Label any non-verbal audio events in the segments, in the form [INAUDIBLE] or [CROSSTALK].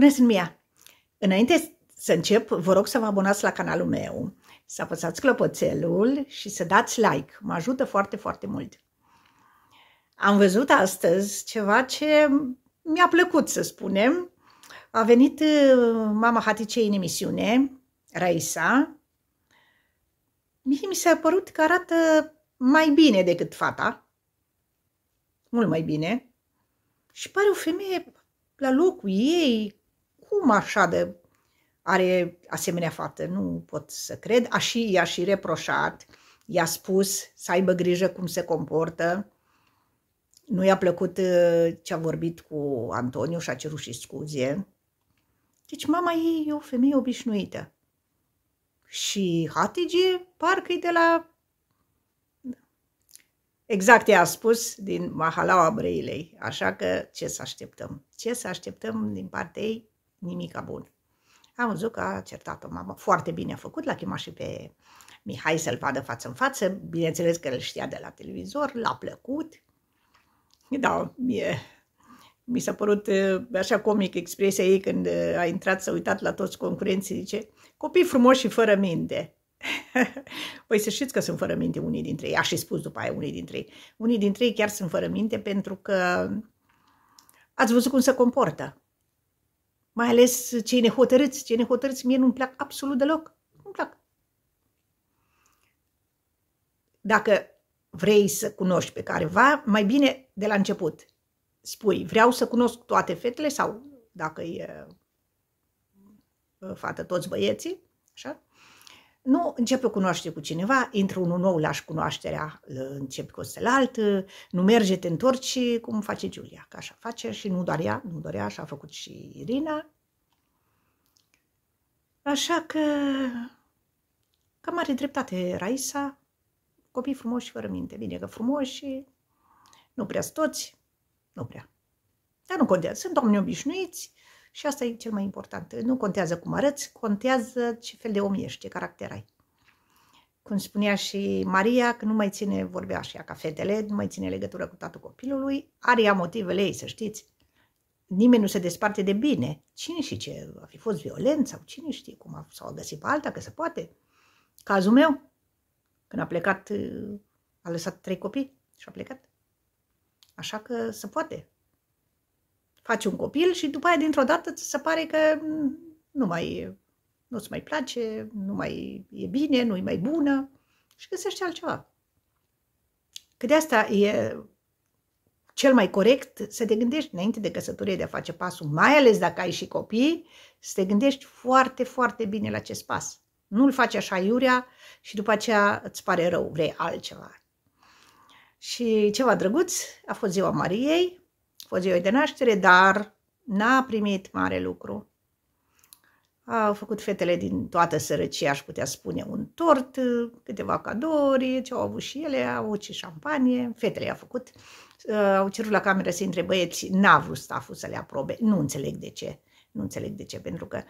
Bună, sunt Mia! Înainte să încep, vă rog să vă abonați la canalul meu, să apăsați clopoțelul și să dați like. Mă ajută foarte, foarte mult. Am văzut astăzi ceva ce mi-a plăcut, să spunem. A venit uh, mama Haticei în emisiune, Raisa. Mie mi s-a părut că arată mai bine decât fata. Mult mai bine. Și pare o femeie la locul ei, cum așa de are asemenea fată, Nu pot să cred. A și i-a și reproșat, i-a spus să aibă grijă cum se comportă. Nu i-a plăcut uh, ce a vorbit cu Antoniu și a cerut și scuze. Deci mama ei e o femeie obișnuită. Și Hatigi parcă e de la... Exact i-a spus din Mahalaua Breilei. Așa că ce să așteptăm? Ce să așteptăm din partea ei? nimica bun. Am văzut că a certat-o mama. Foarte bine a făcut, l-a chemat și pe Mihai să-l vadă față în față. Bineînțeles că îl știa de la televizor, l-a plăcut. Da, mie, mi s-a părut uh, așa comic expresia ei când uh, a intrat să uitat la toți concurenții, zice, copii frumoși și fără minte. [LAUGHS] Păi să știți că sunt fără minte unii dintre ei, a și spus după aia unii dintre ei. Unii dintre ei chiar sunt fără minte pentru că ați văzut cum se comportă mai ales cei nehotărâți. Cei nehotărâți mie nu-mi plac absolut deloc. Nu-mi plac. Dacă vrei să cunoști pe careva, mai bine de la început spui vreau să cunosc toate fetele sau dacă e uh, fată toți băieții, așa, nu încep o cunoaștere cu cineva, intră unul nou, lași cunoașterea, începi cu celălalt, nu merge, te întorci, cum face Giulia, că așa face și nu doar ea, nu doar ea, așa a făcut și Irina. Așa că cam are dreptate Raisa, copii frumoși fără minte. Bine că frumoși, nu prea toți, nu prea. Dar nu contează, sunt oameni obișnuiți, și asta e cel mai important. Nu contează cum arăți, contează ce fel de om ești, ce caracter ai. Cum spunea și Maria, că nu mai ține, vorbea și ea ca fetele, nu mai ține legătură cu tatăl copilului, are ea motivele ei, să știți. Nimeni nu se desparte de bine. Cine și ce? A fi fost violent sau cine știe cum a, sau a găsit pe alta, că se poate. Cazul meu, când a plecat, a lăsat trei copii și a plecat. Așa că se poate faci un copil și după aia dintr-o dată ți se pare că nu mai nu-ți mai place, nu mai e bine, nu-i mai bună și găsești altceva. Că de asta e cel mai corect să te gândești înainte de căsătorie de a face pasul, mai ales dacă ai și copii, să te gândești foarte, foarte bine la acest pas. Nu-l faci așa iurea și după aceea îți pare rău, vrei altceva. Și ceva drăguț a fost ziua Mariei, fost ziua de naștere, dar n-a primit mare lucru. Au făcut fetele din toată sărăcia, aș putea spune, un tort, câteva cadouri, ce au avut și ele, au avut și șampanie, fetele i-au făcut. Uh, au cerut la cameră să întrebe băieți, n-a vrut staful să le aprobe, nu înțeleg de ce, nu înțeleg de ce, pentru că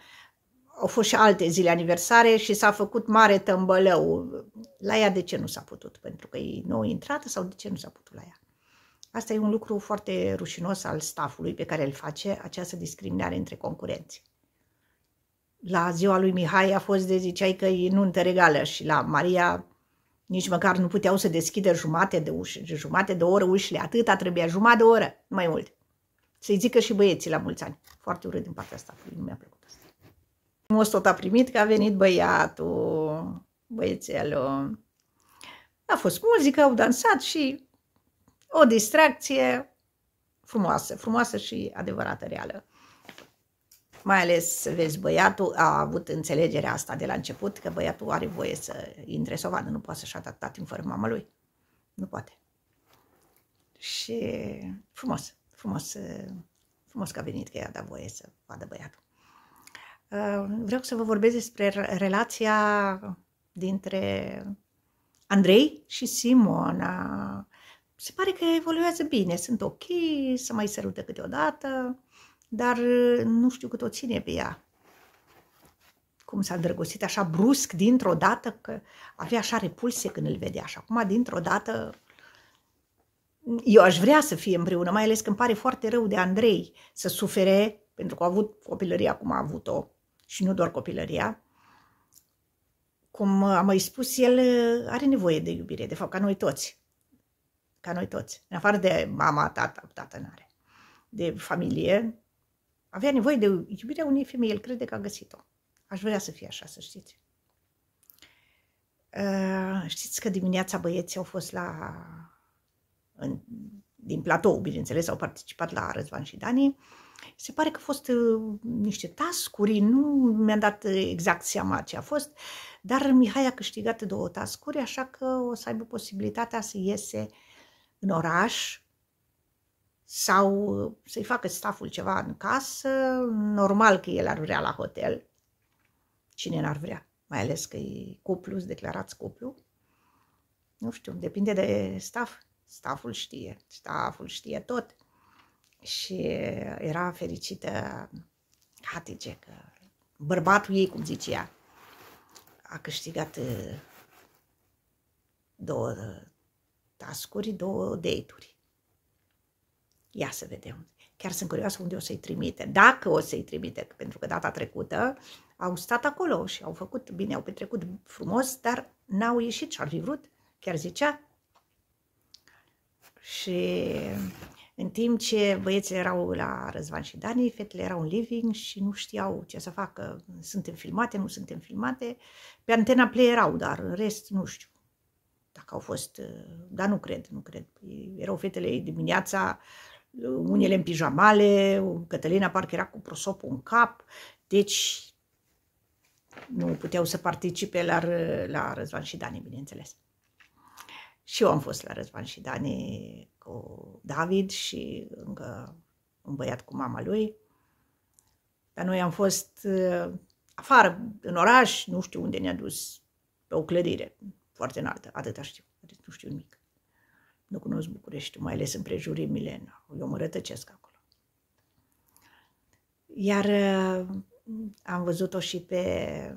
au fost și alte zile aniversare și s-a făcut mare tămbălău. La ea de ce nu s-a putut? Pentru că e nou intrată sau de ce nu s-a putut la ea? Asta e un lucru foarte rușinos al stafului pe care îl face această discriminare între concurenți. La ziua lui Mihai a fost de ziceai că e nuntă regală și la Maria nici măcar nu puteau să deschidă jumate de uși, jumate de oră ușile, atâta trebuia, jumătate de oră, nu mai mult. Să-i zică și băieții la mulți ani. Foarte urât din partea stafului, nu mi-a plăcut asta. Mos tot a primit că a venit băiatul, băiețelul. A fost muzică, au dansat și o distracție frumoasă, frumoasă și adevărată, reală. Mai ales, vezi, băiatul a avut înțelegerea asta de la început, că băiatul are voie să intre să o vadă, nu poate să-și atâta timp fără mama lui. Nu poate. Și frumos, frumos, frumos că a venit, că i-a dat voie să vadă băiatul. Uh, vreau să vă vorbesc despre relația dintre Andrei și Simona se pare că evoluează bine, sunt ok, să mai sărută câteodată, dar uh, nu știu cât o ține pe ea. Cum s-a îndrăgostit așa brusc, dintr-o dată, că avea așa repulse când îl vedea și acum dintr-o dată eu aș vrea să fie împreună, mai ales că îmi pare foarte rău de Andrei să sufere, pentru că a avut copilăria cum a avut-o și nu doar copilăria, cum am mai spus, el uh, are nevoie de iubire, de fapt, ca noi toți ca noi toți. În afară de mama, tata, tata nu are de familie, avea nevoie de iubirea unei femei. El crede că a găsit-o. Aș vrea să fie așa, să știți. Uh, știți că dimineața băieții au fost la... În, din platou, bineînțeles, au participat la Răzvan și Dani. Se pare că au fost uh, niște tascuri, nu mi-am dat exact seama ce a fost, dar Mihai a câștigat două tascuri, așa că o să aibă posibilitatea să iese uh, în oraș sau să-i facă staful ceva în casă, normal că el ar vrea la hotel. Cine n-ar vrea? Mai ales că e cuplu, declarați cuplu. Nu știu, depinde de staff. Staful știe, staful știe tot. Și era fericită Hatice că bărbatul ei, cum zicea, a câștigat uh, două tascuri, două date-uri. Ia să vedem. Chiar sunt curioasă unde o să-i trimite. Dacă o să-i trimite, pentru că data trecută au stat acolo și au făcut bine, au petrecut frumos, dar n-au ieșit și ar fi vrut, chiar zicea. Și în timp ce băieții erau la Răzvan și Dani, fetele erau în living și nu știau ce să facă. Suntem filmate, nu suntem filmate. Pe antena play erau, dar în rest nu știu dacă au fost, uh, dar nu cred, nu cred. Păi erau fetele dimineața, uh, unele în pijamale, Cătălina parcă era cu prosopul în cap, deci nu puteau să participe la, la Răzvan și Dani, bineînțeles. Și eu am fost la Răzvan și Dani cu David și încă un băiat cu mama lui. Dar noi am fost uh, afară, în oraș, nu știu unde ne-a dus, pe o clădire foarte înaltă, atâta știu, deci nu știu nimic. Nu cunosc București, mai ales împrejurimile, nu. eu mă rătăcesc acolo. Iar uh, am văzut-o și pe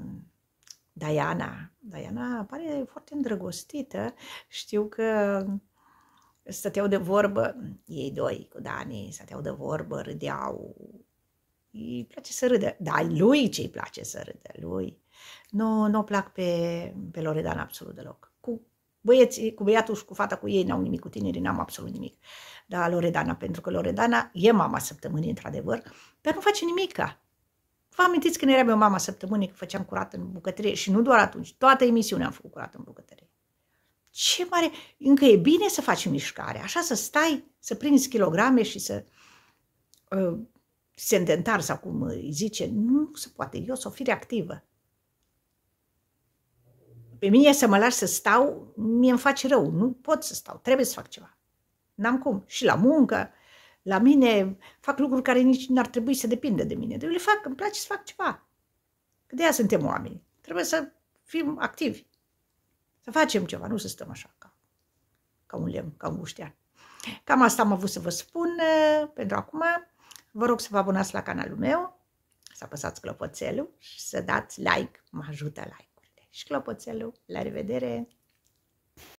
Diana. Diana pare foarte îndrăgostită. Știu că stăteau de vorbă, ei doi cu Dani, stăteau de vorbă, râdeau, îi place să râdă. Da, lui ce îi place să râdă, lui. Nu, nu plac pe, pe Loredan absolut deloc. Cu băieții, cu băiatul și cu fata cu ei n-au nimic, cu tinerii n-am absolut nimic. Dar Loredana, pentru că Loredana e mama săptămânii, într-adevăr, dar nu face nimica. Vă amintiți când eram eu mama săptămânii, că făceam curat în bucătărie și nu doar atunci, toată emisiunea am făcut curat în bucătărie. Ce mare, încă e bine să faci mișcare, așa să stai, să prinzi kilograme și să uh, sedentar sau cum îi zice, nu se poate, eu să o fire activă. Pe mine să mă las să stau, mie îmi face rău, nu pot să stau, trebuie să fac ceva. N-am cum. Și la muncă, la mine, fac lucruri care nici n-ar trebui să depindă de mine. Dar eu le fac, îmi place să fac ceva. Că de aia suntem oameni. Trebuie să fim activi. Să facem ceva, nu să stăm așa ca, ca un lemn, ca un guștean. Cam asta am avut să vă spun eh, pentru acum. Vă rog să vă abonați la canalul meu, să apăsați clopoțelul și să dați like, mă ajută like-urile. Și clopoțelul, la revedere!